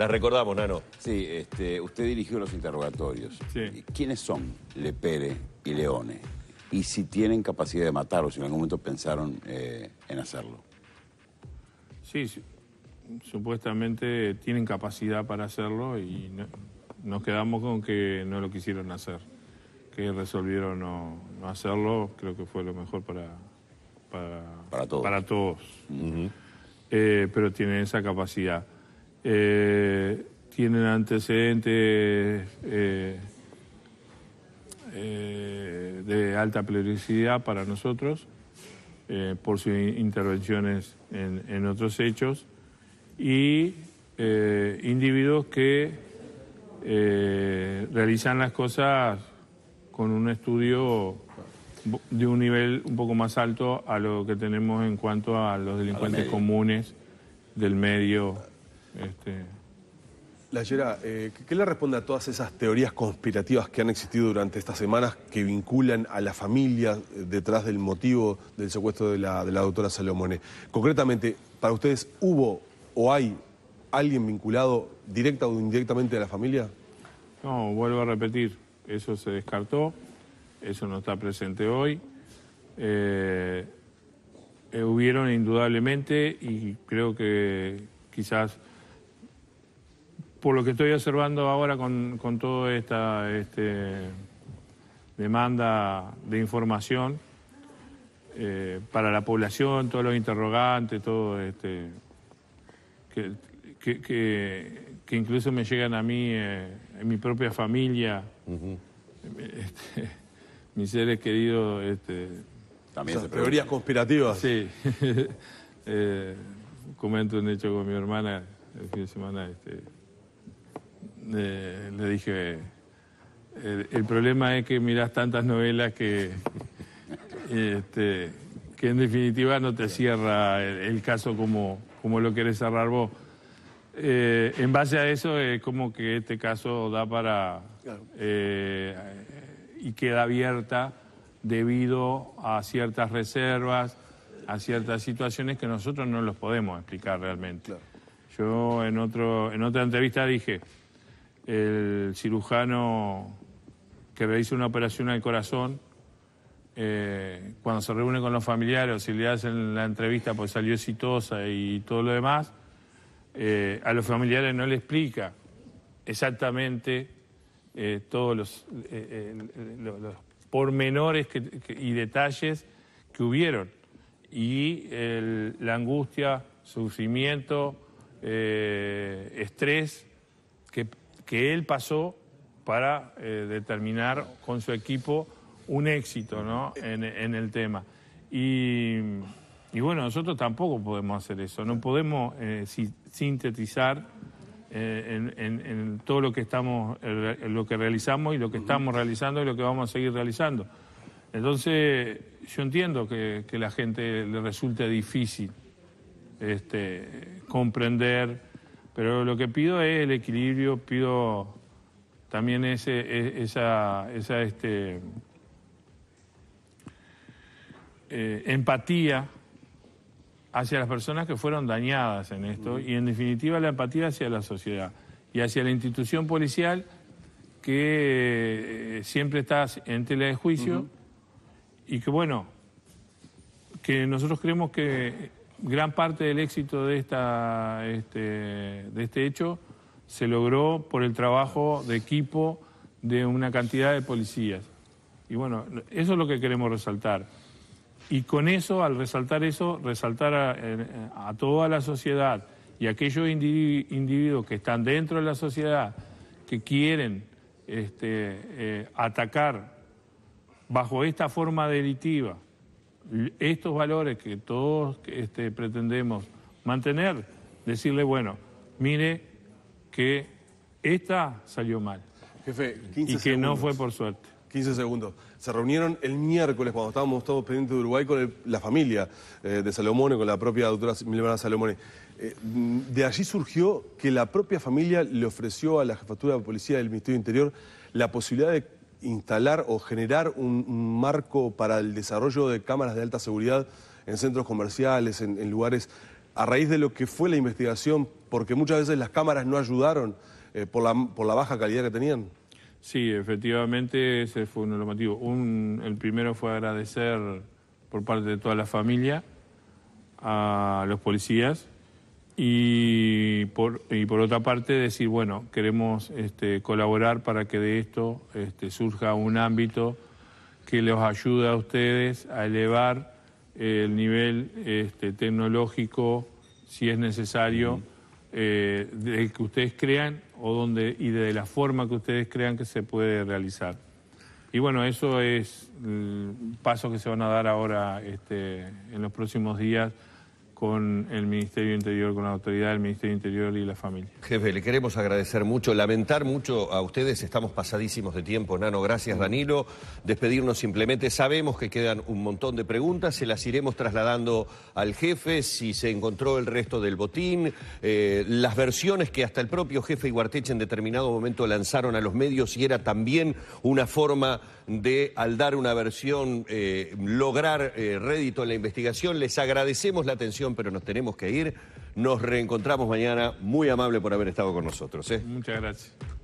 La recordamos, Nano. Sí, este, usted dirigió los interrogatorios. Eh, ¿Quiénes son Le Pérez y Leone? Y si tienen capacidad de matarlos, si en algún momento pensaron eh, en hacerlo. Sí, supuestamente tienen capacidad para hacerlo y nos quedamos con que no lo quisieron hacer, que resolvieron no, hacerlo, creo que fue lo mejor para, para, todos. Eh, pero tienen esa capacidad eh, tienen antecedentes eh, eh, de alta periodicidad para nosotros eh, por sus intervenciones en, en otros hechos y individuos que realizan las cosas con un estudio de un nivel un poco más alto a lo que tenemos en cuanto a los delincuentes comunes del medio este, la eh, ¿qué le responde a todas esas teorías conspirativas que han existido durante estas semanas que vinculan a la familia eh, detrás del motivo del secuestro de la, doctora Salomone? Concretamente, ¿para ustedes hubo o hay alguien vinculado directa o indirectamente a la familia? No, vuelvo a repetir, eso se descartó, eso no está presente hoy. Eh, hubieron indudablemente y creo que quizás por lo que estoy observando ahora con, toda esta este, demanda de información eh, para la población, todos los interrogantes, todo este, que, incluso me llegan a mí, eh, en mi propia familia, este, mis seres queridos. Este, También teorías conspirativas. Sí. Eh, comento un hecho con mi hermana el fin de semana. Este, le dije, el problema es que mirás tantas novelas que, este, que en definitiva no te cierra el, caso como, lo querés cerrar vos. Eh, en base a eso es como que este caso da para eh, y queda abierta debido a ciertas reservas, a ciertas situaciones que nosotros no los podemos explicar realmente. Yo en, otro, en otra entrevista dije, el cirujano que realiza una operación al corazón, eh, cuando se reúne con los familiares o si le hacen la entrevista pues salió exitosa y todo lo demás, eh, a los familiares no le explica exactamente eh, todos los, pormenores y detalles que hubieron. Y la angustia, sufrimiento, estrés que que él pasó para eh, determinar con su equipo un éxito en, el tema. Y, bueno, nosotros tampoco podemos hacer eso, no podemos eh, sintetizar eh, en, todo lo que, estamos, lo que realizamos y lo que estamos realizando y lo que vamos a seguir realizando. Entonces, yo entiendo que, que la gente le resulte difícil este, comprender pero lo que pido es el equilibrio, pido también e, esa, este, eh, empatía hacia las personas que fueron dañadas en esto y en definitiva la empatía hacia la sociedad y hacia la institución policial que eh, siempre está en tela de juicio y que bueno, que nosotros creemos que gran parte del éxito de, esta, este, de este hecho se logró por el trabajo de equipo de una cantidad de policías. Y bueno, eso es lo que queremos resaltar. Y con eso, al resaltar eso, resaltar a, toda la sociedad y a aquellos individuos que están dentro de la sociedad, que quieren este, eh, atacar bajo esta forma delictiva, estos valores que todos este, pretendemos mantener, decirle, bueno, mire que esta salió mal. Jefe, y que no fue por suerte. 15 segundos. Se reunieron el miércoles cuando estábamos todos pendientes de Uruguay con la familia eh, de Salomone, con la propia doctora Milena Salomone. Eh, mm, de allí surgió que la propia familia le ofreció a la jefatura de policía del Ministerio del Interior la posibilidad de instalar o generar un, marco para el desarrollo de cámaras de alta seguridad en centros comerciales, en, lugares, a raíz de lo que fue la investigación, porque muchas veces las cámaras no ayudaron eh, por, la, baja calidad que tenían. Sí, efectivamente ese fue uno de los motivos. el primero fue agradecer por parte de toda la familia a los policías y por, y por otra parte decir, bueno, queremos este, colaborar para que de esto este, surja un ámbito que los ayude a ustedes a elevar eh, el nivel este, tecnológico, si es necesario, eh, de que ustedes crean o donde, y de la forma que ustedes crean que se puede realizar. Y bueno, eso es el mm, paso que se van a dar ahora en los próximos días con el Ministerio Interior, con la autoridad del Ministerio Interior y la familia. Jefe, le queremos agradecer mucho, lamentar mucho a ustedes, estamos pasadísimos de tiempo, Nano, gracias Danilo, despedirnos simplemente, sabemos que quedan un montón de preguntas, se las iremos trasladando al jefe, si se encontró el resto del botín, eh, las versiones que hasta el propio jefe Iguarteche en determinado momento lanzaron a los medios y era también una forma de, al dar una versión, eh, lograr eh, rédito en la investigación. Les agradecemos la atención, pero nos tenemos que ir. Nos reencontramos mañana. Muy amable por haber estado con nosotros. ¿eh? Muchas gracias.